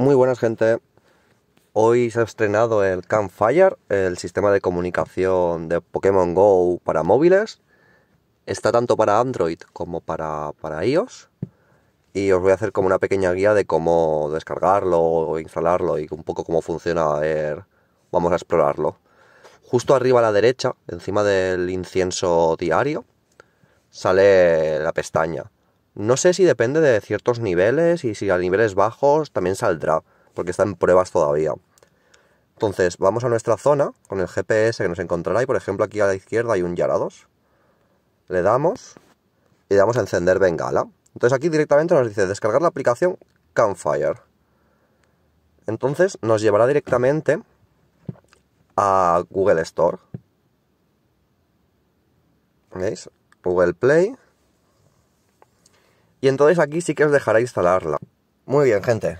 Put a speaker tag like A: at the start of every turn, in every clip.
A: Muy buenas gente. Hoy se ha estrenado el Campfire, el sistema de comunicación de Pokémon Go para móviles. Está tanto para Android como para, para iOS. Y os voy a hacer como una pequeña guía de cómo descargarlo o instalarlo y un poco cómo funciona. A vamos a explorarlo. Justo arriba a la derecha, encima del incienso diario, sale la pestaña no sé si depende de ciertos niveles y si a niveles bajos también saldrá, porque está en pruebas todavía. Entonces, vamos a nuestra zona con el GPS que nos encontrará y por ejemplo aquí a la izquierda hay un Yarados. Le damos y le damos a encender Bengala. Entonces aquí directamente nos dice descargar la aplicación Campfire. Entonces nos llevará directamente a Google Store. ¿Veis? Google Play. Y entonces aquí sí que os dejará instalarla. Muy bien, gente.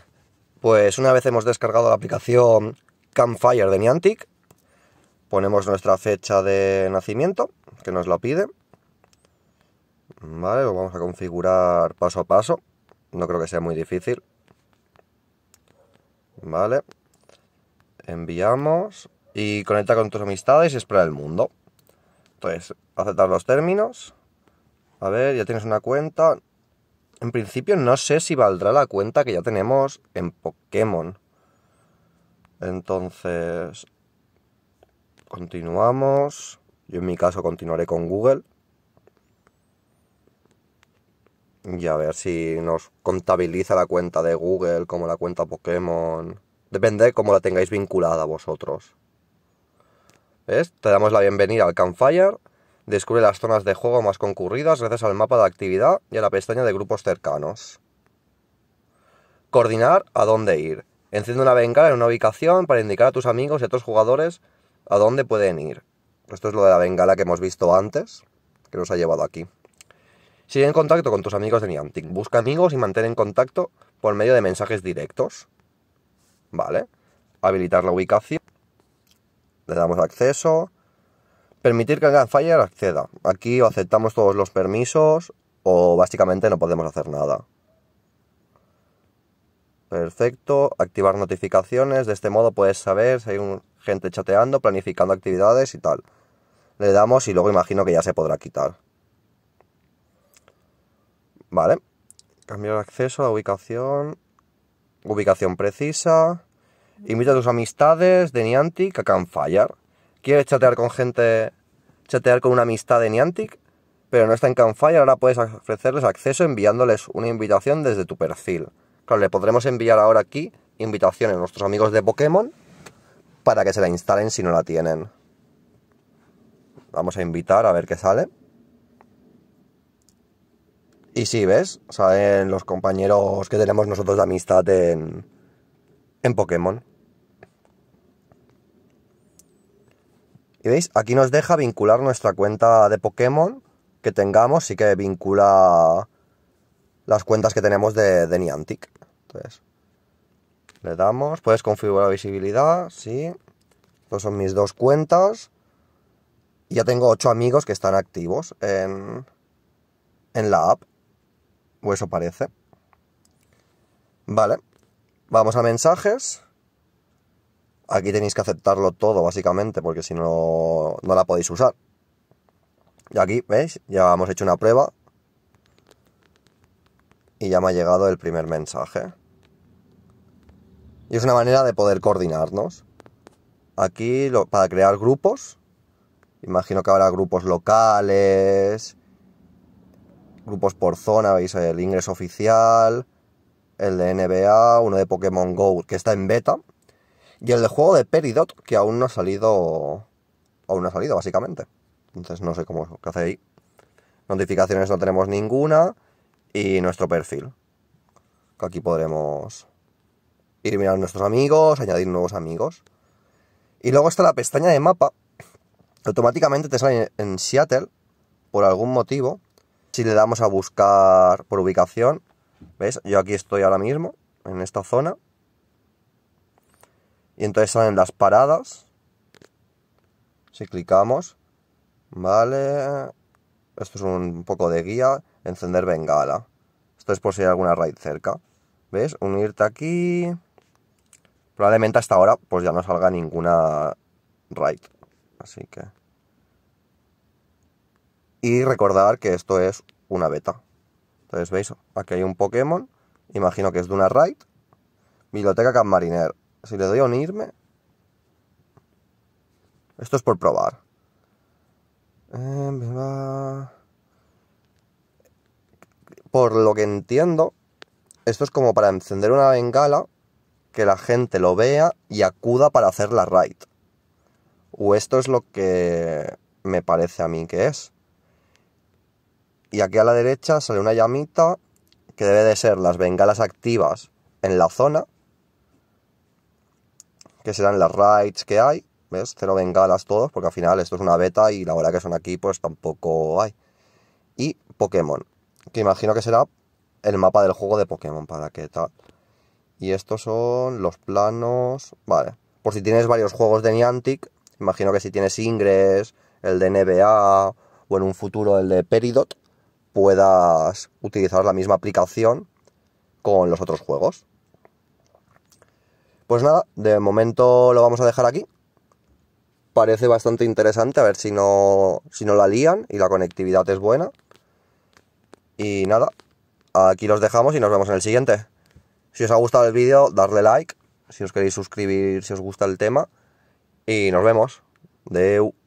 A: Pues una vez hemos descargado la aplicación Campfire de Niantic, ponemos nuestra fecha de nacimiento, que nos la pide. Vale, lo vamos a configurar paso a paso. No creo que sea muy difícil. Vale. Enviamos y conecta con tus amistades y espera el mundo. Entonces, aceptar los términos. A ver, ya tienes una cuenta. En principio no sé si valdrá la cuenta que ya tenemos en Pokémon. Entonces, continuamos. Yo en mi caso continuaré con Google. Y a ver si nos contabiliza la cuenta de Google como la cuenta Pokémon. Depende de cómo la tengáis vinculada vosotros. ¿Ves? Te damos la bienvenida al Campfire. Descubre las zonas de juego más concurridas gracias al mapa de actividad y a la pestaña de grupos cercanos. Coordinar a dónde ir. Enciende una bengala en una ubicación para indicar a tus amigos y a otros jugadores a dónde pueden ir. Esto es lo de la bengala que hemos visto antes, que nos ha llevado aquí. Sigue en contacto con tus amigos de Niantic. Busca amigos y mantén en contacto por medio de mensajes directos. Vale. Habilitar la ubicación. Le damos acceso. Permitir que el Fire acceda. Aquí o aceptamos todos los permisos o básicamente no podemos hacer nada. Perfecto. Activar notificaciones. De este modo puedes saber si hay gente chateando, planificando actividades y tal. Le damos y luego imagino que ya se podrá quitar. Vale. Cambiar acceso a la ubicación. Ubicación precisa. Invita a tus amistades de Niantic a Campfire. ¿Quieres chatear con gente, chatear con una amistad de Niantic? Pero no está en Canfire, ahora puedes ofrecerles acceso enviándoles una invitación desde tu perfil. Claro, le podremos enviar ahora aquí invitaciones a nuestros amigos de Pokémon para que se la instalen si no la tienen. Vamos a invitar a ver qué sale. Y sí, ¿ves? Salen los compañeros que tenemos nosotros de amistad en, en Pokémon. Y veis, aquí nos deja vincular nuestra cuenta de Pokémon que tengamos, sí que vincula las cuentas que tenemos de, Niantic. Entonces, le damos, puedes configurar la visibilidad, sí. Estas son mis dos cuentas. ya tengo ocho amigos que están activos en, en la app. O eso parece. Vale. Vamos a mensajes aquí tenéis que aceptarlo todo, básicamente, porque si no, no la podéis usar. Y aquí, ¿veis? Ya hemos hecho una prueba. Y ya me ha llegado el primer mensaje. Y es una manera de poder coordinarnos. Aquí, para crear grupos, imagino que habrá grupos locales, grupos por zona, veis el ingreso oficial, el de NBA, uno de Pokémon Go que está en beta, y el juego de Peridot, que aún no ha salido. Aún no ha salido, básicamente. Entonces no sé cómo qué hace ahí. Notificaciones no tenemos ninguna. Y nuestro perfil. Que aquí podremos ir a nuestros amigos, añadir nuevos amigos. Y luego está la pestaña de mapa. Automáticamente te sale en Seattle, por algún motivo. Si le damos a buscar por ubicación, ¿ves? Yo aquí estoy ahora mismo, en esta zona y entonces salen las paradas. Si clicamos, vale. Esto es un poco de guía. Encender bengala. Esto es por si hay alguna raid cerca. ¿Ves? Unirte aquí. Probablemente hasta ahora pues ya no salga ninguna raid. Así que... Y recordar que esto es una beta. Entonces, ¿veis? Aquí hay un Pokémon. Imagino que es de una raid. Biblioteca Camp Mariner. Si le doy a unirme. Esto es por probar. Eh, por lo que entiendo, esto es como para encender una bengala, que la gente lo vea y acuda para hacer la raid. O esto es lo que me parece a mí que es. Y aquí a la derecha sale una llamita que debe de ser las bengalas activas en la zona que serán las raids que hay, ¿ves? Cero bengalas todos, porque al final esto es una beta y la verdad que son aquí pues tampoco hay. Y Pokémon, que imagino que será el mapa del juego de Pokémon, para qué tal. Y estos son los planos, vale. Por si tienes varios juegos de Niantic, imagino que si tienes Ingress, el de NBA o en un futuro el de Peridot, puedas utilizar la misma aplicación con los otros juegos. Pues nada, de momento lo vamos a dejar aquí. Parece bastante interesante, a ver si no, si no la lían y la conectividad es buena. Y nada, aquí los dejamos y nos vemos en el siguiente. Si os ha gustado el vídeo, darle like. Si os queréis suscribir, si os gusta el tema. Y nos vemos. Deu.